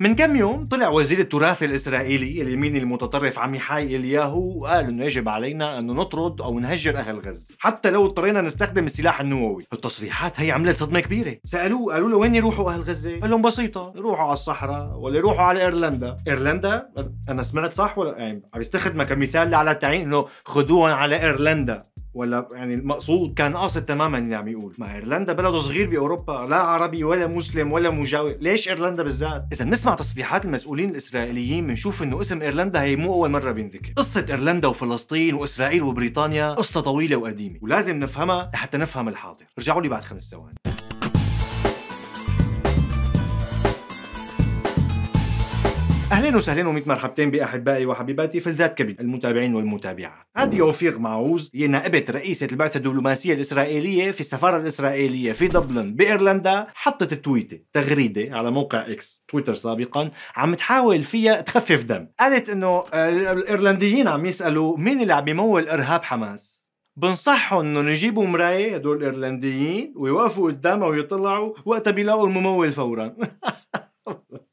من كم يوم طلع وزير التراث الإسرائيلي اليميني المتطرف عميحاي إلياهو وقال إنه يجب علينا إنه نطرد أو نهجر أهل غزة حتى لو اضطرينا نستخدم السلاح النووي التصريحات هي عملت صدمة كبيرة سألوه قالوا له وين يروحوا أهل غزة قال لهم بسيطة يروحوا على الصحراء ولا يروحوا على إيرلندا إيرلندا أنا سمعت صح ولا يعني عم يستخدمها كمثال على التعيين إنه خذوهم على إيرلندا ولا يعني المقصود كان قاصد تماما اللي عم يقول ما ايرلندا بلده صغير باوروبا لا عربي ولا مسلم ولا مجاور ليش ايرلندا بالذات اذا بنسمع تصريحات المسؤولين الاسرائيليين بنشوف انه اسم ايرلندا هي مو اول مره بينذكر قصه ايرلندا وفلسطين واسرائيل وبريطانيا قصه طويله وقديمه ولازم نفهمها لحتى نفهم الحاضر ارجعوا لي بعد خمس ثواني اهلا وسهلا وميت مرحبتين باحبائي وحبيباتي في الذات كبير المتابعين والمتابعات. هذه اوفيغ معوز هي نائبة رئيسة البعثة الدبلوماسية الاسرائيلية في السفارة الاسرائيلية في دبلن بايرلندا حطت تويتة تغريدة على موقع اكس تويتر سابقا عم تحاول فيها تخفف دم. قالت انه آه، الايرلنديين عم يسالوا مين اللي عم يمول ارهاب حماس؟ بنصحهم انهم يجيبوا مرايه هدول الايرلنديين ويوقفوا قدامها ويطلعوا وقتها بيلاقوا الممول فورا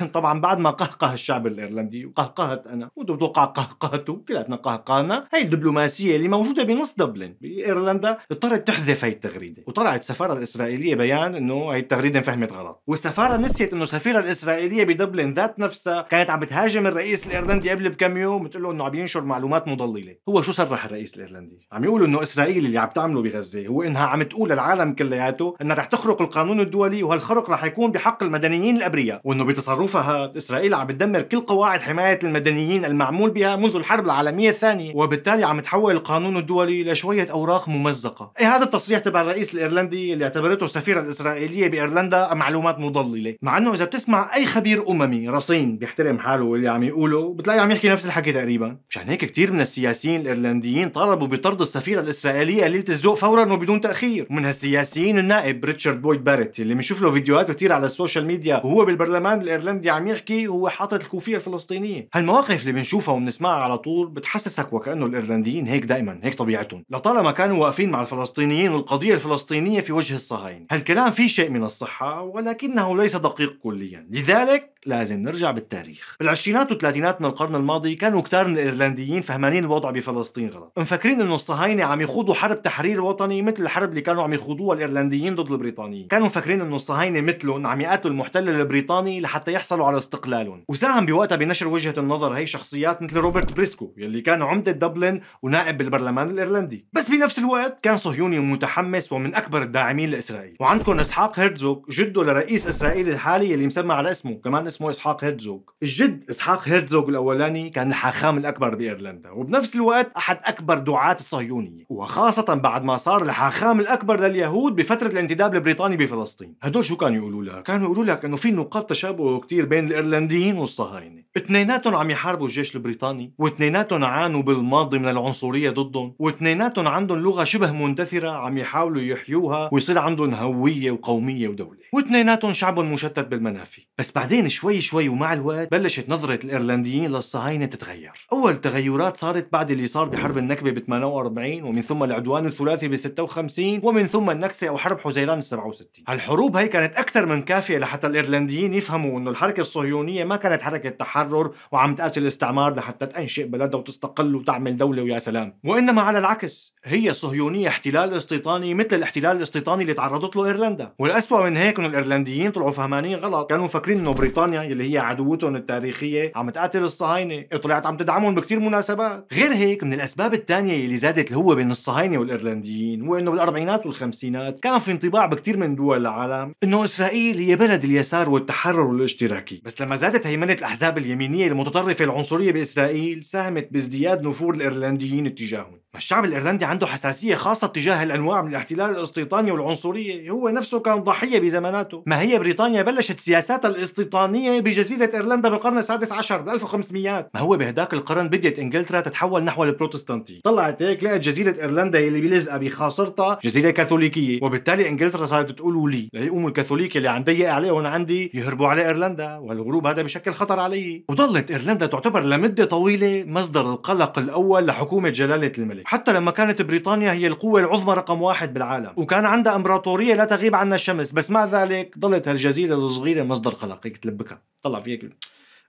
لكن طبعا بعد ما قهقه الشعب الايرلندي وقهقهت انا وانتم بتوقع قهقهته كلاتنا قهقانا هي الدبلوماسيه اللي موجوده بنص دبلن بايرلندا اضطرت تحذف هي التغريده وطلعت السفاره الاسرائيليه بيان انه هي التغريده انفهمت غلط والسفاره نسيت انه السفيره الاسرائيليه بدبلن ذات نفسها كانت عم بتهاجم الرئيس الايرلندي قبل بكم يوم بتقول له انه عم ينشر معلومات مضلله هو شو صرح الرئيس الايرلندي عم يقول انه اسرائيل اللي عم تعمله بغزه هو انها عم تقول للعالم كلياته انها رح تخرق القانون الدولي وهالخرق رح يكون بحق المدنيين الابرياء وانه بتصرف السفهاء إسرائيل عم بتدمر كل قواعد حماية المدنيين المعمول بها منذ الحرب العالمية الثانية وبالتالي عم تحول القانون الدولي لشوية أوراق ممزقة إيه هذا التصريح تبع الرئيس الإيرلندي اللي اعتبرته السفيرة الإسرائيلية بإيرلندا معلومات مضللة مع أنه إذا بتسمع أي خبير أممي رصين بيحترم حاله واللي عم يقوله بتلاقيه عم يحكي نفس الحكي تقريبا مشان هيك كثير من السياسيين الإيرلنديين طالبوا بطرد السفيرة الإسرائيلية ليلة الذوق فورا وبدون تأخير ومن هالسياسيين النائب ريتشارد بويد باريت اللي بنشوف له فيديوهات كثير على السوشيال ميديا وهو بالبرلمان الإيرلندي الهندي عم يحكي هو حاطط الكوفيه الفلسطينيه هالمواقف اللي بنشوفها وبنسمعها على طول بتحسسك وكانه الايرلنديين هيك دائما هيك طبيعتهم لطالما كانوا واقفين مع الفلسطينيين والقضيه الفلسطينيه في وجه الصهاينه هالكلام فيه شيء من الصحه ولكنه ليس دقيق كليا لذلك لازم نرجع بالتاريخ بالعشرينات والثلاثينات من القرن الماضي كانوا كتار من الايرلنديين فهمانين الوضع بفلسطين غلط مفكرين انه الصهاينه عم يخوضوا حرب تحرير وطني مثل الحرب اللي كانوا عم يخوضوها الايرلنديين ضد البريطانيين كانوا مفكرين انه الصهاينه مثلهم عم يقاتلوا المحتل البريطاني لحتى يحصلوا على استقلالهم وساهم بوقتها بنشر وجهه النظر هي شخصيات مثل روبرت بريسكو يلي كان عمده دبلن ونائب بالبرلمان الايرلندي بس بنفس الوقت كان صهيوني ومتحمس ومن اكبر الداعمين لاسرائيل وعندكم اسحاق هرتزوغ جده لرئيس اسرائيل الحالي يلي مسمى على اسمه كمان اسمه اسحاق هيرتزوغ الجد اسحاق هيرتزوغ الاولاني كان الحاخام الاكبر بايرلندا وبنفس الوقت احد اكبر دعاة الصهيونيه وخاصه بعد ما صار الحاخام الاكبر لليهود بفتره الانتداب البريطاني بفلسطين هدول شو كانوا يقولوا لك كانوا يقولوا لك انه في نقاط تشابه كثير بين الايرلنديين والصهاينه اثنيناتهم عم يحاربوا الجيش البريطاني واثنيناتهم عانوا بالماضي من العنصريه ضدهم واثنيناتهم عندهم لغه شبه مندثره عم يحاولوا يحيوها ويصير عندهم هويه وقوميه ودوله واثنيناتهم شعب مشتت بالمنافي بس بعدين شو شوي شوي ومع الوقت بلشت نظرة الإيرلنديين للصهاينة تتغير أول تغيرات صارت بعد اللي صار بحرب النكبة ب 48 ومن ثم العدوان الثلاثي ب 56 ومن ثم النكسة أو حرب حزيران ال 67 هالحروب هي كانت أكثر من كافية لحتى الإيرلنديين يفهموا أنه الحركة الصهيونية ما كانت حركة تحرر وعم تقاتل الاستعمار لحتى تنشئ بلدها وتستقل وتعمل دولة ويا سلام وإنما على العكس هي صهيونية احتلال استيطاني مثل الاحتلال الاستيطاني اللي تعرضت له إيرلندا والأسوأ من هيك أنه الإيرلنديين طلعوا فهمانين غلط كانوا فاكرين أنه بريطانيا بريطانيا اللي هي عدوتهم التاريخيه عم تقاتل الصهاينه طلعت عم تدعمهم بكثير مناسبات غير هيك من الاسباب الثانيه اللي زادت الهوه بين الصهاينه والايرلنديين هو انه بالاربعينات والخمسينات كان في انطباع بكثير من دول العالم انه اسرائيل هي بلد اليسار والتحرر والاشتراكي بس لما زادت هيمنه الاحزاب اليمينيه المتطرفه العنصريه باسرائيل ساهمت بازدياد نفور الايرلنديين اتجاههم ما الشعب الإيرلندي عنده حساسية خاصة تجاه الأنواع من الاحتلال الاستيطاني والعنصرية هو نفسه كان ضحية بزماناته ما هي بريطانيا بلشت سياساتها الاستيطانية بجزيرة إيرلندا بالقرن السادس عشر بال 1500 ما هو بهداك القرن بديت إنجلترا تتحول نحو البروتستانتي طلعت هيك لقت جزيرة إيرلندا اللي بيلزقها بخاصرتها جزيرة كاثوليكية وبالتالي إنجلترا صارت تقول ولي ليقوموا الكاثوليك اللي عم ضيق عليهم عندي يهربوا على إيرلندا والهروب هذا بشكل خطر علي وظلت إيرلندا تعتبر لمدة طويلة مصدر القلق الأول لحكومة جلالة الملك ذلك حتى لما كانت بريطانيا هي القوة العظمى رقم واحد بالعالم وكان عندها إمبراطورية لا تغيب عنها الشمس بس مع ذلك ظلت هالجزيرة الصغيرة مصدر قلق هيك تلبكها طلع فيها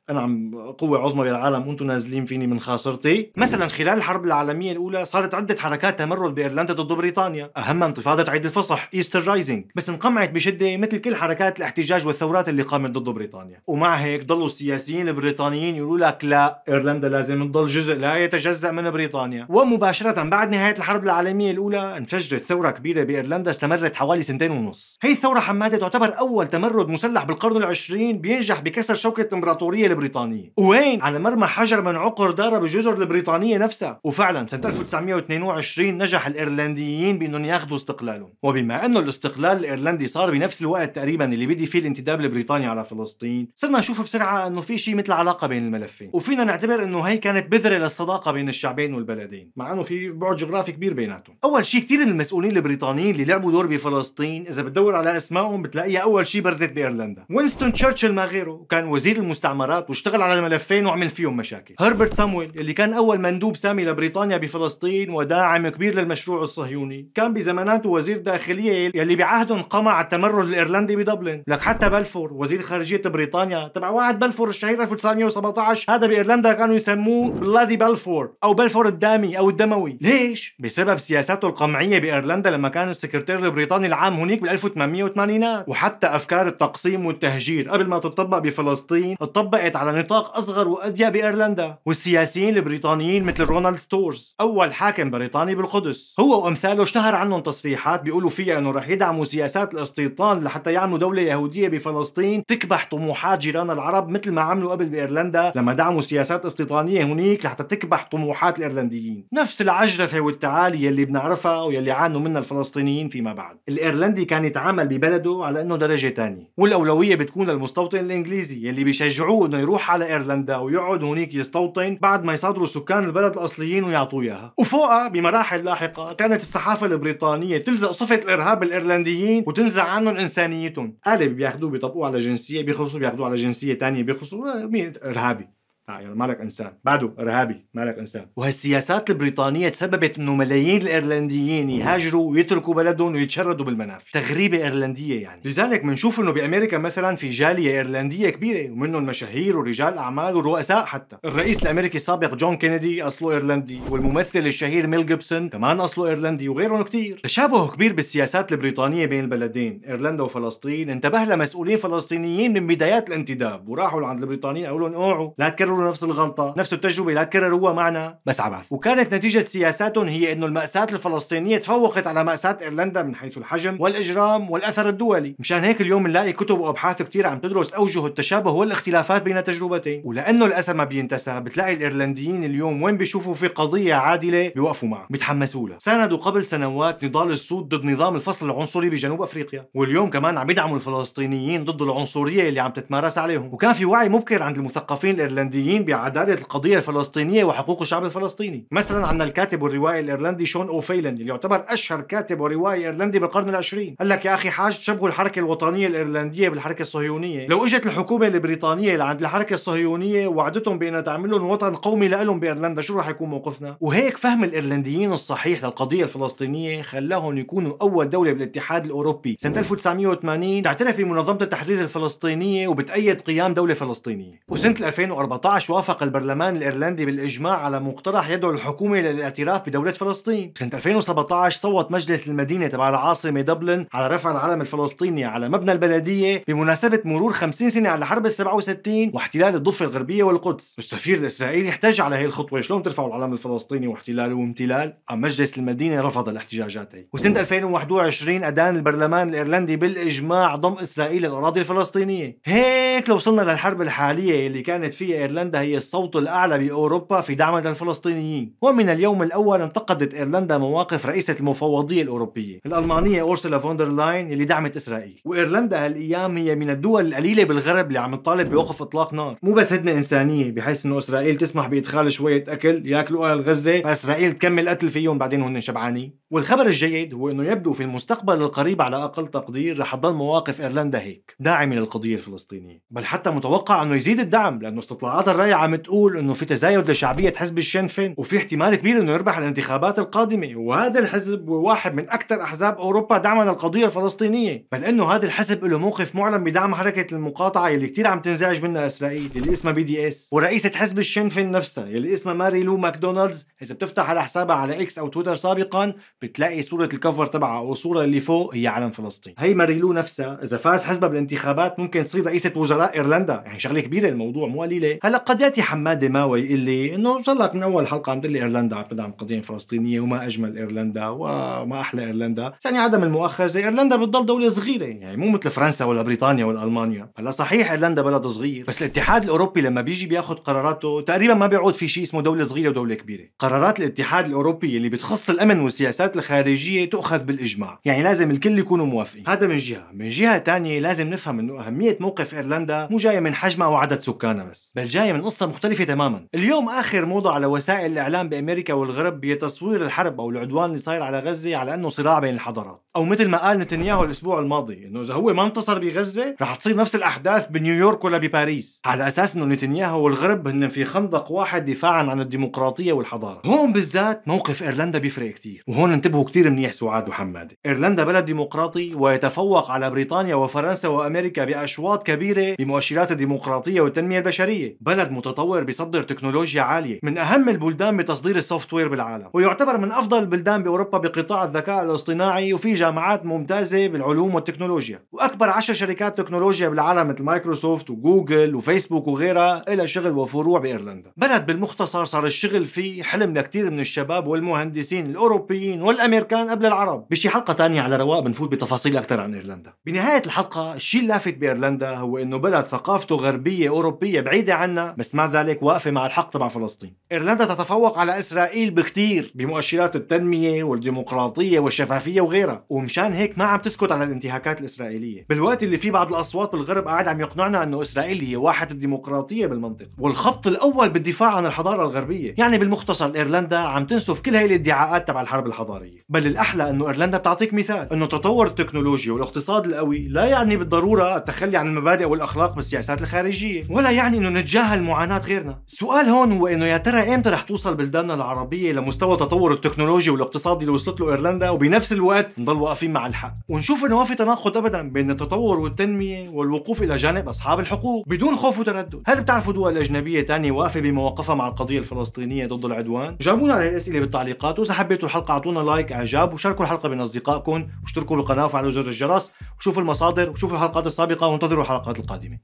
انا عم قوه عظمى بالعالم وانتم نازلين فيني من خاصرتي مثلا خلال الحرب العالميه الاولى صارت عده حركات تمرد بايرلندا ضد بريطانيا اهمها انتفاضه عيد الفصح ايستر رايزنج بس انقمعت بشده مثل كل حركات الاحتجاج والثورات اللي قامت ضد بريطانيا ومع هيك ضلوا السياسيين البريطانيين يقولوا لك لا ايرلندا لازم تضل جزء لا يتجزا من بريطانيا ومباشره بعد نهايه الحرب العالميه الاولى انفجرت ثوره كبيره بايرلندا استمرت حوالي سنتين ونص هي الثوره حماده تعتبر اول تمرد مسلح بالقرن العشرين بينجح بكسر شوكه الامبراطوريه البريطانيه وين على مرمى حجر من عقر دار بالجزر البريطانيه نفسها وفعلا سنه 1922 نجح الايرلنديين بانهم ياخذوا استقلالهم وبما انه الاستقلال الايرلندي صار بنفس الوقت تقريبا اللي بدي فيه الانتداب البريطاني على فلسطين صرنا نشوف بسرعه انه في شيء مثل علاقه بين الملفين وفينا نعتبر انه هي كانت بذره للصداقه بين الشعبين والبلدين مع انه في بعد جغرافي كبير بيناتهم اول شيء كثير من المسؤولين البريطانيين اللي لعبوا دور بفلسطين اذا بتدور على اسمائهم بتلاقيها اول شيء برزت بايرلندا وينستون تشرشل ما غيره كان وزير المستعمرات التحقيقات واشتغل على الملفين وعمل فيهم مشاكل هربرت سامويل اللي كان أول مندوب سامي لبريطانيا بفلسطين وداعم كبير للمشروع الصهيوني كان بزماناته وزير داخلية يلي بعهده انقمع التمرد الإيرلندي بدبلن لك حتى بلفور وزير خارجية بريطانيا تبع واحد بلفور الشهير 1917 هذا بإيرلندا كانوا يسموه بلادي بلفور أو بلفور الدامي أو الدموي ليش؟ بسبب سياساته القمعية بإيرلندا لما كان السكرتير البريطاني العام هناك بال 1880 وحتى أفكار التقسيم والتهجير قبل ما تطبق بفلسطين طبقت وقعت على نطاق أصغر واديا بإيرلندا والسياسيين البريطانيين مثل رونالد ستورز أول حاكم بريطاني بالقدس هو وأمثاله اشتهر عنهم تصريحات بيقولوا فيها أنه رح يدعموا سياسات الاستيطان لحتى يعملوا دولة يهودية بفلسطين تكبح طموحات جيران العرب مثل ما عملوا قبل بإيرلندا لما دعموا سياسات استيطانية هنيك لحتى تكبح طموحات الإيرلنديين نفس العجرفة والتعالي يلي بنعرفها واللي عانوا منها الفلسطينيين فيما بعد الإيرلندي كان يتعامل ببلده على أنه درجة ثانيه، والأولوية بتكون للمستوطن الإنجليزي يلي بيشجعوه أنه يروح على ايرلندا ويقعد هناك يستوطن بعد ما يصادروا سكان البلد الاصليين ويعطوه اياها وفوقها بمراحل لاحقه كانت الصحافه البريطانيه تلزق صفه الارهاب الايرلنديين وتنزع عنهم انسانيتهم قالب بياخذوه بيطبقوه على جنسيه بيخلصوا بياخذوه على جنسيه ثانيه بيخلصوا ارهابي يعني مالك انسان بعده ارهابي مالك انسان وهالسياسات البريطانيه تسببت انه ملايين الايرلنديين يهاجروا ويتركوا بلدهم ويتشردوا بالمنافي تغريبه ايرلنديه يعني لذلك بنشوف انه بامريكا مثلا في جاليه ايرلنديه كبيره ومنهم مشاهير ورجال اعمال ورؤساء حتى الرئيس الامريكي السابق جون كينيدي اصله ايرلندي والممثل الشهير ميل جيبسون كمان اصله ايرلندي وغيرهم كثير تشابه كبير بالسياسات البريطانيه بين البلدين ايرلندا وفلسطين انتبه لها مسؤولين فلسطينيين من بدايات الانتداب وراحوا لعند البريطانيين قالوا لهم اوعوا لا تكرروا يكرروا نفس الغلطه نفس التجربه لا تكرروها معنا بس عبث وكانت نتيجه سياساتهم هي انه الماساه الفلسطينيه تفوقت على ماساه ايرلندا من حيث الحجم والاجرام والاثر الدولي مشان هيك اليوم بنلاقي كتب وابحاث كثير عم تدرس اوجه التشابه والاختلافات بين تجربتين ولانه الاسى ما بينتسى بتلاقي الايرلنديين اليوم وين بيشوفوا في قضيه عادله بيوقفوا معها بيتحمسوا لها ساندوا قبل سنوات نضال السود ضد نظام الفصل العنصري بجنوب افريقيا واليوم كمان عم يدعموا الفلسطينيين ضد العنصريه اللي عم تتمارس عليهم وكان في وعي مبكر عند المثقفين الايرلنديين الإيرلنديين بعدالة القضية الفلسطينية وحقوق الشعب الفلسطيني مثلا عندنا الكاتب والروائي الإيرلندي شون أوفيلن اللي يعتبر أشهر كاتب وروائي إيرلندي بالقرن العشرين قال لك يا أخي حاج تشبهوا الحركة الوطنية الإيرلندية بالحركة الصهيونية لو إجت الحكومة البريطانية لعند الحركة الصهيونية وعدتهم بأنها تعمل لهم وطن قومي لهم بإيرلندا شو راح يكون موقفنا وهيك فهم الإيرلنديين الصحيح للقضية الفلسطينية خلاهم يكونوا أول دولة بالاتحاد الأوروبي سنة 1980 تعترف بمنظمة التحرير الفلسطينية وبتأيد قيام دولة فلسطينية وسنة 2014 2014 وافق البرلمان الايرلندي بالاجماع على مقترح يدعو الحكومه للاعتراف بدوله فلسطين، بسنه 2017 صوت مجلس المدينه تبع العاصمه دبلن على رفع العلم الفلسطيني على مبنى البلديه بمناسبه مرور 50 سنه على حرب ال 67 واحتلال الضفه الغربيه والقدس، السفير الاسرائيلي احتج على هي الخطوه، شلون ترفعوا العلم الفلسطيني واحتلاله وامتلال؟ أم مجلس المدينه رفض الاحتجاجات هي، وسنه 2021 ادان البرلمان الايرلندي بالاجماع ضم اسرائيل للاراضي الفلسطينيه، هيك لو وصلنا للحرب الحاليه اللي كانت فيها ايرلندا إيرلندا هي الصوت الأعلى بأوروبا في دعم للفلسطينيين ومن اليوم الأول انتقدت إيرلندا مواقف رئيسة المفوضية الأوروبية الألمانية أورسولا لاين اللي دعمت إسرائيل وإيرلندا هالأيام هي من الدول القليلة بالغرب اللي عم تطالب بوقف إطلاق نار مو بس هدنة إنسانية بحيث إنه إسرائيل تسمح بإدخال شوية أكل ياكلوا أهل غزة فإسرائيل تكمل قتل فيهم بعدين هن شبعانين والخبر الجيد هو إنه يبدو في المستقبل القريب على أقل تقدير رح تضل مواقف إيرلندا هيك داعمة للقضية الفلسطينية بل حتى متوقع إنه يزيد الدعم لأنه استطلاعات الرأي عم تقول انه في تزايد لشعبية حزب الشنفن وفي احتمال كبير انه يربح الانتخابات القادمة وهذا الحزب هو واحد من اكثر احزاب اوروبا دعما للقضية الفلسطينية بل انه هذا الحزب له موقف معلن بدعم حركة المقاطعة اللي كثير عم تنزعج منها اسرائيل اللي اسمها بي دي اس ورئيسة حزب الشنفن نفسها اللي اسمها ماري لو ماكدونالدز اذا بتفتح على حسابها على اكس او تويتر سابقا بتلاقي صورة الكفر تبعها او الصورة اللي فوق هي علم فلسطين هي ماري لو نفسها اذا فاز حزبها بالانتخابات ممكن تصير رئيسة وزراء ايرلندا يعني شغلة كبيرة الموضوع مو قليلة هلا ياتي حماده ماوي يقول لي انه صار لك من اول حلقه عم تقول لي ايرلندا عم تدعم القضيه الفلسطينيه وما اجمل ايرلندا وما احلى ايرلندا، ثاني عدم المؤاخذه ايرلندا بتضل دوله صغيره يعني مو مثل فرنسا ولا بريطانيا ولا المانيا، هلا صحيح ايرلندا بلد صغير بس الاتحاد الاوروبي لما بيجي بياخذ قراراته تقريبا ما بيعود في شيء اسمه دوله صغيره ودوله كبيره، قرارات الاتحاد الاوروبي اللي بتخص الامن والسياسات الخارجيه تؤخذ بالاجماع، يعني لازم الكل يكونوا موافقين، هذا من جهه، من جهه ثانيه لازم نفهم انه اهميه موقف ايرلندا مو جايه من حجمها وعدد سكانها بس، بل جاي من قصة مختلفة تماما اليوم آخر موضة على وسائل الإعلام بأمريكا والغرب هي تصوير الحرب أو العدوان اللي صاير على غزة على أنه صراع بين الحضارات أو مثل ما قال نتنياهو الأسبوع الماضي أنه إذا هو ما انتصر بغزة رح تصير نفس الأحداث بنيويورك ولا بباريس على أساس أنه نتنياهو والغرب هن في خندق واحد دفاعا عن الديمقراطية والحضارة هون بالذات موقف إيرلندا بيفرق كتير وهون انتبهوا كتير منيح سعاد وحمادة إيرلندا بلد ديمقراطي ويتفوق على بريطانيا وفرنسا وأمريكا بأشواط كبيرة بمؤشرات الديمقراطية والتنمية البشرية بلد بلد متطور بيصدر تكنولوجيا عاليه من اهم البلدان بتصدير السوفت وير بالعالم ويعتبر من افضل البلدان باوروبا بقطاع الذكاء الاصطناعي وفي جامعات ممتازه بالعلوم والتكنولوجيا واكبر عشر شركات تكنولوجيا بالعالم مثل مايكروسوفت وجوجل وفيسبوك وغيرها إلى شغل وفروع بايرلندا بلد بالمختصر صار الشغل فيه حلم لكثير من الشباب والمهندسين الاوروبيين والامريكان قبل العرب بشي حلقه ثانيه على رواق بنفوت بتفاصيل اكثر عن ايرلندا بنهايه الحلقه الشيء اللافت بايرلندا هو انه بلد ثقافته غربيه اوروبيه بعيده عنا بس مع ذلك واقفة مع الحق تبع فلسطين إيرلندا تتفوق على إسرائيل بكثير بمؤشرات التنمية والديمقراطية والشفافية وغيرها ومشان هيك ما عم تسكت على الانتهاكات الإسرائيلية بالوقت اللي في بعض الأصوات بالغرب قاعد عم يقنعنا أنه إسرائيل هي واحد الديمقراطية بالمنطقة والخط الأول بالدفاع عن الحضارة الغربية يعني بالمختصر إيرلندا عم تنسف كل هاي الادعاءات تبع الحرب الحضارية بل الأحلى أنه إيرلندا بتعطيك مثال أنه تطور التكنولوجيا والاقتصاد القوي لا يعني بالضرورة التخلي عن المبادئ والأخلاق بالسياسات الخارجية ولا يعني أنه نتجاهل نتجاهل معاناة غيرنا السؤال هون هو انه يا ترى امتى رح توصل بلداننا العربية لمستوى التطور التكنولوجي والاقتصادي اللي وصلت له ايرلندا وبنفس الوقت نضل واقفين مع الحق ونشوف انه ما في تناقض ابدا بين التطور والتنمية والوقوف الى جانب اصحاب الحقوق بدون خوف وتردد هل بتعرفوا دول اجنبية تانية واقفة بمواقفها مع القضية الفلسطينية ضد العدوان جاوبونا على الاسئلة بالتعليقات واذا حبيتوا الحلقة اعطونا لايك اعجاب وشاركوا الحلقة بين اصدقائكم واشتركوا بالقناة وفعلوا زر الجرس وشوفوا المصادر وشوفوا الحلقات السابقة وانتظروا الحلقات القادمة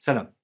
سلام